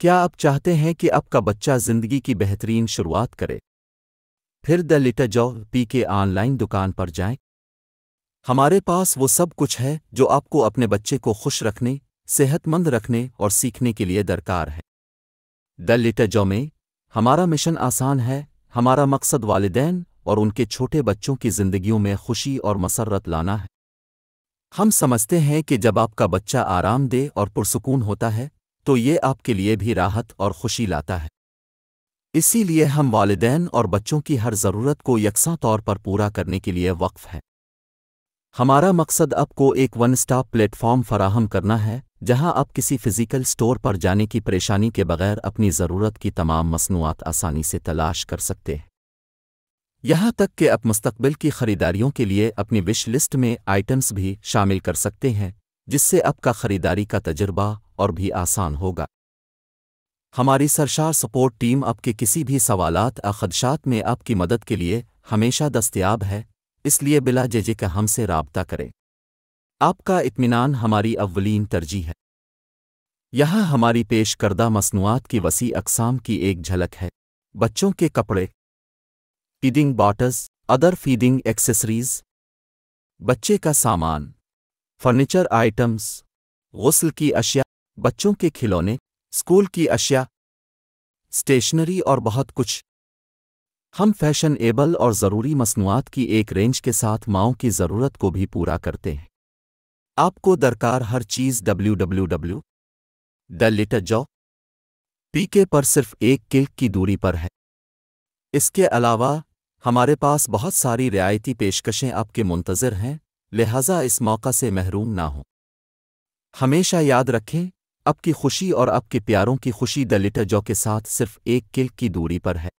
क्या आप चाहते हैं कि आपका बच्चा जिंदगी की बेहतरीन शुरुआत करे फिर द लिटर जॉ पी के ऑनलाइन दुकान पर जाएं। हमारे पास वो सब कुछ है जो आपको अपने बच्चे को खुश रखने सेहतमंद रखने और सीखने के लिए दरकार है द लिटर जॉ में हमारा मिशन आसान है हमारा मकसद वालदेन और उनके छोटे बच्चों की जिंदगियों में खुशी और मसरत लाना है हम समझते हैं कि जब आपका बच्चा आरामदेह और पुरसकून होता है तो ये आपके लिए भी राहत और खुशी लाता है इसीलिए हम वालदेन और बच्चों की हर ज़रूरत को यकसां तौर पर पूरा करने के लिए वक्फ हैं हमारा मकसद आपको एक वन स्टॉप प्लेटफॉर्म फराहम करना है जहां आप किसी फिजिकल स्टोर पर जाने की परेशानी के बगैर अपनी ज़रूरत की तमाम मसनूआत आसानी से तलाश कर सकते हैं यहां तक कि आप मुस्तबिल की ख़रीदारियों के लिए अपनी विश लिस्ट में आइटम्स भी शामिल कर सकते हैं जिससे आपका ख़रीदारी का तजुर्बा और भी आसान होगा हमारी सरशार सपोर्ट टीम आपके किसी भी सवालात या खदशात में आपकी मदद के लिए हमेशा दस्तियाब है इसलिए बिला जेजे का हमसे रबता करें आपका इत्मीनान हमारी अवलिन तरजीह है यहाँ हमारी पेश करदा मसनूआत की वसी अकसाम की एक झलक है बच्चों के कपड़े feeding bottles other feeding accessories बच्चे का सामान फर्नीचर आइटम्स गसल की अशिया बच्चों के खिलौने स्कूल की अशिया स्टेशनरी और बहुत कुछ हम एबल और ज़रूरी मसनूआत की एक रेंज के साथ माओ की ज़रूरत को भी पूरा करते हैं आपको दरकार हर चीज़ W W W the litter jaw P K पर सिर्फ एक किल्क की दूरी पर है इसके अलावा हमारे पास बहुत सारी रियायती पेशकशें आपके मुंतज़र हैं लिहाजा इस मौका से महरूम ना हो हमेशा याद रखें अब की खुशी और अब के प्यारों की खुशी द लिटर जॉ के साथ सिर्फ एक किल की दूरी पर है